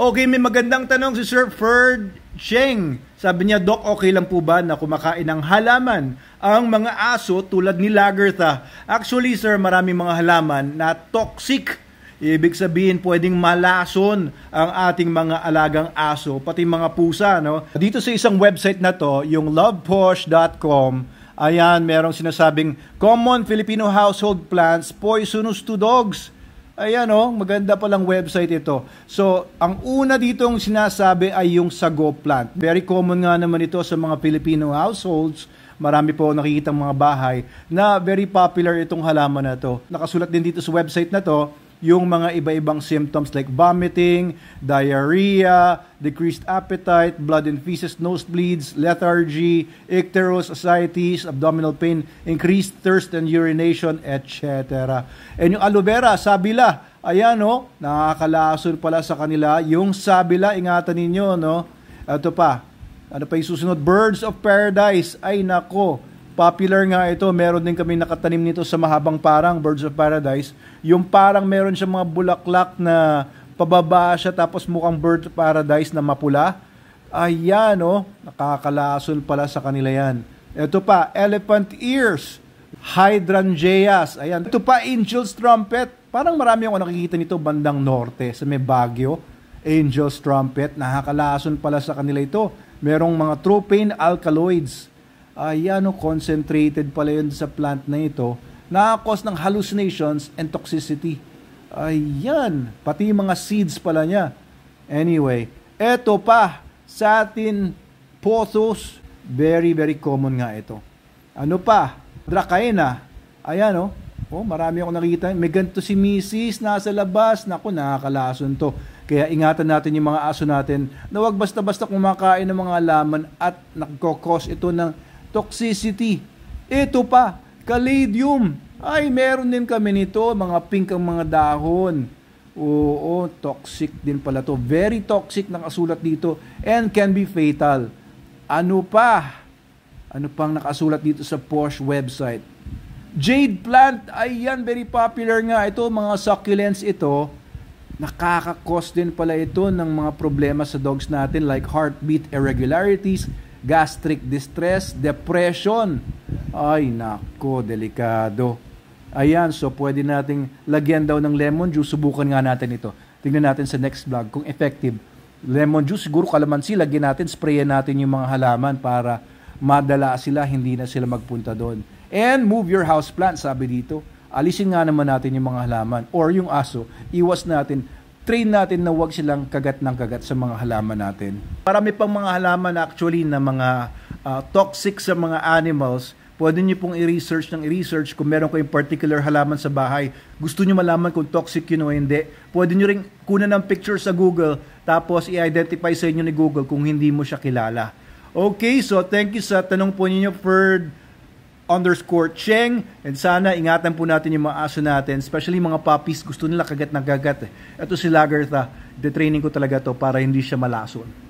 Okay, may magandang tanong si Sir Ferd Cheng. Sabi niya, Doc, okay lang po ba na kumakain ng halaman ang mga aso tulad ni Lagertha? Actually, sir, maraming mga halaman na toxic. Ibig sabihin, pwedeng malason ang ating mga alagang aso, pati mga pusa. No? Dito sa isang website na to, yung loveposh.com, ayan, merong sinasabing, Common Filipino Household Plants Poisonous to Dogs Ayan oh, maganda palang website ito. So, ang una ditong sinasabi ay yung sago plant. Very common nga naman ito sa mga Filipino households. Marami po nakikita mga bahay na very popular itong halaman na to. Nakasulat din dito sa website na to, yung mga iba-ibang symptoms like vomiting, diarrhea, decreased appetite, blood and feces, nosebleeds, lethargy, icterus, ascites, abdominal pain, increased thirst and urination, etc. And yung aloe vera, sabila, ayan no, nakakalason pala sa kanila. Yung sabila, ingatan ninyo no. Ito pa, ano pa yung susunod? Birds of paradise. Ay nako, Popular nga ito, meron din kami nakatanim nito sa mahabang parang, Birds of Paradise. Yung parang meron siya mga bulaklak na pababa siya tapos mukhang Birds of Paradise na mapula. Ayan, oh, nakakalasol pala sa kanila yan. Ito pa, Elephant Ears, Hydrangeas. Ayan, ito pa, Angel's Trumpet. Parang marami ako nakikita nito bandang norte sa may Baguio. Angel's Trumpet, nakakalason pala sa kanila ito. Merong mga tropane alkaloids ay ah, ano, concentrated pala yun sa plant na ito, na cause ng hallucinations and toxicity. Ayan, pati mga seeds pala niya. Anyway, eto pa, satin pothos, very very common nga ito. Ano pa, dracaena, ayan o, oh. oh, marami akong nakita. May ganito si misis, nasa labas, naku, nakakalason to. Kaya ingatan natin yung mga aso natin na wag basta-basta kumakain ng mga laman at nagkakos ito ng toxicity. Ito pa, caladium. Ay, meron din kami nito, mga pink ang mga dahon. Oo, toxic din pala to. Very toxic ng kasulat dito and can be fatal. Ano pa? Ano pang nakasulat dito sa Porsche website? Jade plant, ayan, very popular nga. Ito, mga succulents ito, nakaka-cause din pala ito ng mga problema sa dogs natin like heartbeat irregularities, gastric distress, depression. Ay, nako, delikado. Ayan, so pwede nating lagyan daw ng lemon juice. Subukan nga natin ito. Tingnan natin sa next vlog kung effective. Lemon juice, siguro kalamansi, lagyan natin, sprayan natin yung mga halaman para madala sila, hindi na sila magpunta doon. And move your house plant, sabi dito. Alisin nga naman natin yung mga halaman or yung aso. Iwas natin train natin na wag silang kagat ng kagat sa mga halaman natin. Marami pang mga halaman actually na mga uh, toxic sa mga animals. Pwede nyo pong i-research ng i-research kung meron kayong particular halaman sa bahay. Gusto nyo malaman kung toxic yun o hindi. Pwede nyo rin kunan ng picture sa Google tapos i-identify sa inyo ni Google kung hindi mo siya kilala. Okay, so thank you sa tanong po ninyo, Ferd underscore Cheng. And sana ingatan po natin yung mga aso natin, especially mga puppies, gusto nila kagat na gagat. Eh. Ito si De-training ko talaga to para hindi siya malason.